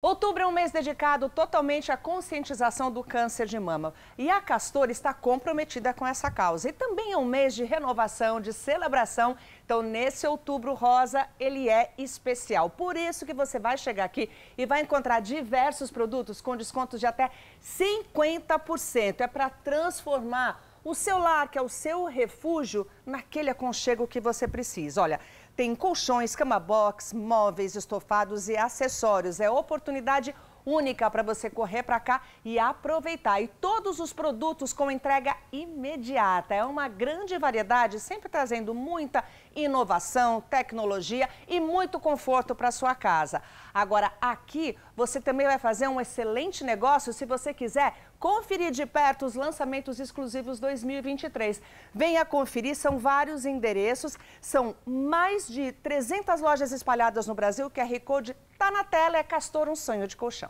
Outubro é um mês dedicado totalmente à conscientização do câncer de mama. E a Castor está comprometida com essa causa. E também é um mês de renovação, de celebração. Então, nesse outubro rosa, ele é especial. Por isso que você vai chegar aqui e vai encontrar diversos produtos com descontos de até 50%. É para transformar o seu lar, que é o seu refúgio, naquele aconchego que você precisa. Olha, tem colchões, cama box, móveis, estofados e acessórios. É oportunidade única para você correr para cá e aproveitar. E todos os produtos com entrega imediata. É uma grande variedade, sempre trazendo muita inovação, tecnologia e muito conforto para sua casa. Agora, aqui você também vai fazer um excelente negócio se você quiser conferir de perto os lançamentos exclusivos 2023. Venha conferir, são vários endereços, são mais de 300 lojas espalhadas no Brasil. O QR Code está na tela, é Castor, um sonho de colchão.